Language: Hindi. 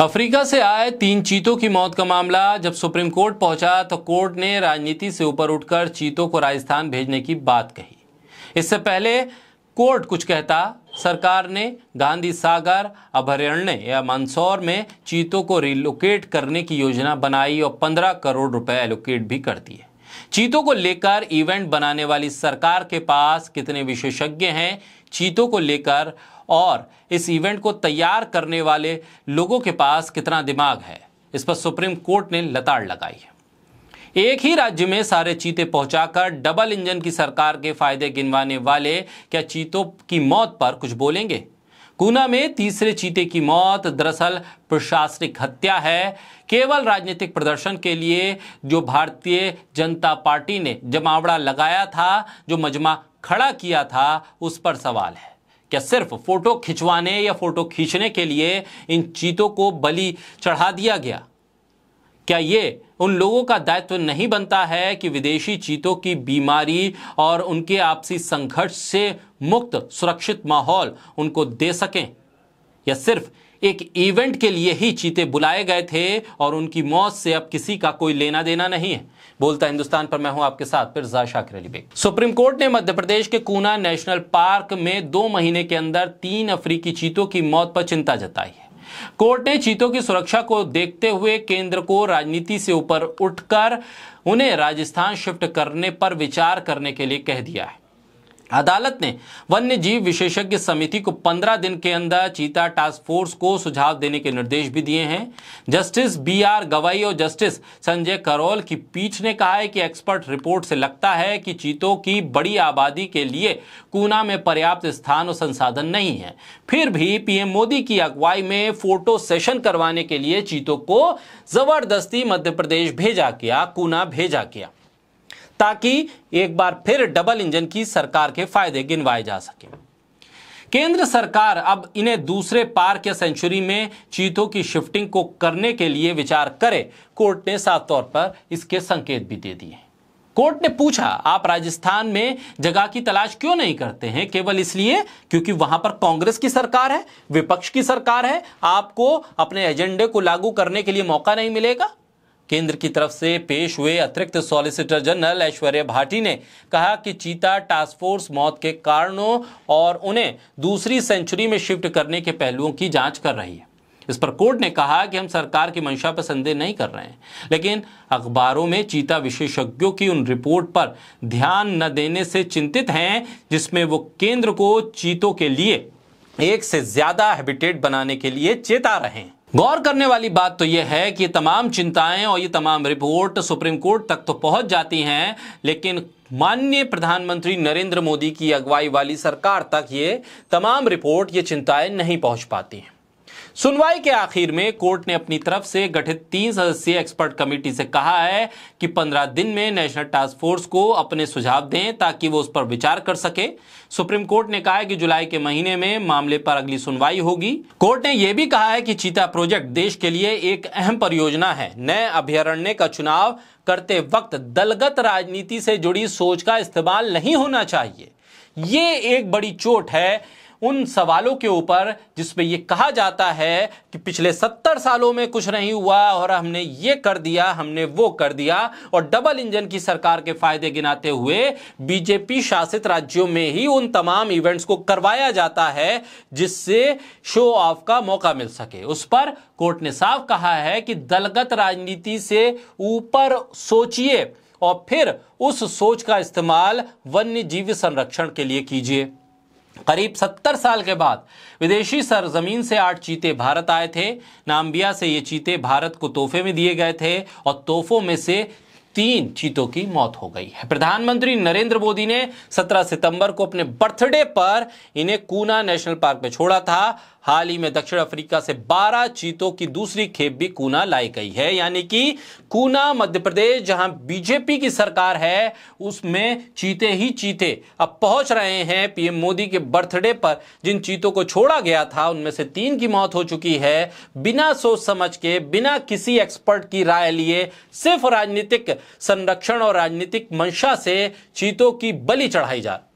अफ्रीका से आए तीन चीतों की मौत का मामला जब सुप्रीम कोर्ट पहुंचा तो कोर्ट ने राजनीति से ऊपर उठकर चीतों को राजस्थान भेजने की बात कही इससे पहले कोर्ट कुछ कहता सरकार ने गांधी सागर अभयारण्य या मंदसौर में चीतों को रिलोकेट करने की योजना बनाई और 15 करोड़ रुपए एलोकेट भी कर दिए चीतों को लेकर इवेंट बनाने वाली सरकार के पास कितने विशेषज्ञ हैं चीतों को लेकर और इस इवेंट को तैयार करने वाले लोगों के पास कितना दिमाग है इस पर सुप्रीम कोर्ट ने लताड़ लगाई है एक ही राज्य में सारे चीते पहुंचाकर डबल इंजन की सरकार के फायदे गिनवाने वाले क्या चीतों की मौत पर कुछ बोलेंगे कूना में तीसरे चीते की मौत दरअसल प्रशासनिक हत्या है केवल राजनीतिक प्रदर्शन के लिए जो भारतीय जनता पार्टी ने जमावड़ा लगाया था जो मजमा खड़ा किया था उस पर सवाल है क्या सिर्फ फोटो खिंचवाने या फोटो खींचने के लिए इन चीतों को बलि चढ़ा दिया गया क्या ये उन लोगों का दायित्व नहीं बनता है कि विदेशी चीतों की बीमारी और उनके आपसी संघर्ष से मुक्त सुरक्षित माहौल उनको दे सकें या सिर्फ एक इवेंट के लिए ही चीते बुलाए गए थे और उनकी मौत से अब किसी का कोई लेना देना नहीं है बोलता हिंदुस्तान पर मैं हूं आपके साथ फिर शाकिर अली बेग सुप्रीम कोर्ट ने मध्य प्रदेश के कूना नेशनल पार्क में दो महीने के अंदर तीन अफ्रीकी चीतों की मौत पर चिंता जताई है कोर्ट ने चीतों की सुरक्षा को देखते हुए केंद्र को राजनीति से ऊपर उठकर उन्हें राजस्थान शिफ्ट करने पर विचार करने के लिए कह दिया है अदालत ने वन्य जीव विशेषज्ञ समिति को 15 दिन के अंदर चीता टास्क फोर्स को सुझाव देने के निर्देश भी दिए हैं जस्टिस बी आर गवाई और जस्टिस संजय करोल की पीठ ने कहा है कि एक्सपर्ट रिपोर्ट से लगता है कि चीतों की बड़ी आबादी के लिए कूना में पर्याप्त स्थान और संसाधन नहीं है फिर भी पीएम मोदी की अगुवाई में फोटो सेशन करवाने के लिए चीतों को जबरदस्ती मध्य प्रदेश भेजा गया कूना भेजा गया ताकि एक बार फिर डबल इंजन की सरकार के फायदे गिनवाए जा सके केंद्र सरकार अब इन्हें दूसरे पार्क या सेंचुरी में चीतों की शिफ्टिंग को करने के लिए विचार करे कोर्ट ने साफ तौर पर इसके संकेत भी दे दिए कोर्ट ने पूछा आप राजस्थान में जगह की तलाश क्यों नहीं करते हैं केवल इसलिए क्योंकि वहां पर कांग्रेस की सरकार है विपक्ष की सरकार है आपको अपने एजेंडे को लागू करने के लिए मौका नहीं मिलेगा केंद्र की तरफ से पेश हुए अतिरिक्त सॉलिसिटर जनरल ऐश्वर्य भाटी ने कहा कि चीता टास्क फोर्स मौत के कारणों और उन्हें दूसरी सेंचुरी में शिफ्ट करने के पहलुओं की जांच कर रही है इस पर कोर्ट ने कहा कि हम सरकार की मंशा पर संदेह नहीं कर रहे हैं लेकिन अखबारों में चीता विशेषज्ञों की उन रिपोर्ट पर ध्यान न देने से चिंतित हैं जिसमें वो केंद्र को चीतों के लिए एक से ज्यादा हैबिटेट बनाने के लिए चेता रहे हैं गौर करने वाली बात तो यह है कि तमाम चिंताएं और ये तमाम रिपोर्ट सुप्रीम कोर्ट तक तो पहुंच जाती हैं लेकिन माननीय प्रधानमंत्री नरेंद्र मोदी की अगुवाई वाली सरकार तक ये तमाम रिपोर्ट ये चिंताएं नहीं पहुंच पाती हैं सुनवाई के आखिर में कोर्ट ने अपनी तरफ से गठित तीन सदस्यीय एक्सपर्ट कमेटी से कहा है कि पंद्रह दिन में नेशनल टास्क फोर्स को अपने सुझाव दें ताकि वो उस पर विचार कर सके सुप्रीम कोर्ट ने कहा है कि जुलाई के महीने में मामले पर अगली सुनवाई होगी कोर्ट ने यह भी कहा है कि चीता प्रोजेक्ट देश के लिए एक अहम परियोजना है नए अभ्यारण्य का चुनाव करते वक्त दलगत राजनीति से जुड़ी सोच का इस्तेमाल नहीं होना चाहिए ये एक बड़ी चोट है उन सवालों के ऊपर जिसमें यह कहा जाता है कि पिछले सत्तर सालों में कुछ नहीं हुआ और हमने ये कर दिया हमने वो कर दिया और डबल इंजन की सरकार के फायदे गिनाते हुए बीजेपी शासित राज्यों में ही उन तमाम इवेंट्स को करवाया जाता है जिससे शो ऑफ का मौका मिल सके उस पर कोर्ट ने साफ कहा है कि दलगत राजनीति से ऊपर सोचिए और फिर उस सोच का इस्तेमाल वन्य जीव संरक्षण के लिए कीजिए करीब सत्तर साल के बाद विदेशी सरजमीन से आठ चीते भारत आए थे नाम्बिया से ये चीते भारत को तोहफे में दिए गए थे और तोहफों में से तीन चीतों की मौत हो गई है प्रधानमंत्री नरेंद्र मोदी ने 17 सितंबर को अपने बर्थडे पर इन्हें कूना नेशनल पार्क में छोड़ा था हाल ही में दक्षिण अफ्रीका से 12 चीतों की दूसरी खेप भी कूना लाई गई है यानी कि कूना मध्य प्रदेश जहां बीजेपी की सरकार है उसमें चीते ही चीते अब पहुंच रहे हैं पीएम मोदी के बर्थडे पर जिन चीतों को छोड़ा गया था उनमें से तीन की मौत हो चुकी है बिना सोच समझ के बिना किसी एक्सपर्ट की राय लिए सिर्फ राजनीतिक संरक्षण और राजनीतिक मंशा से चीतों की बलि चढ़ाई जा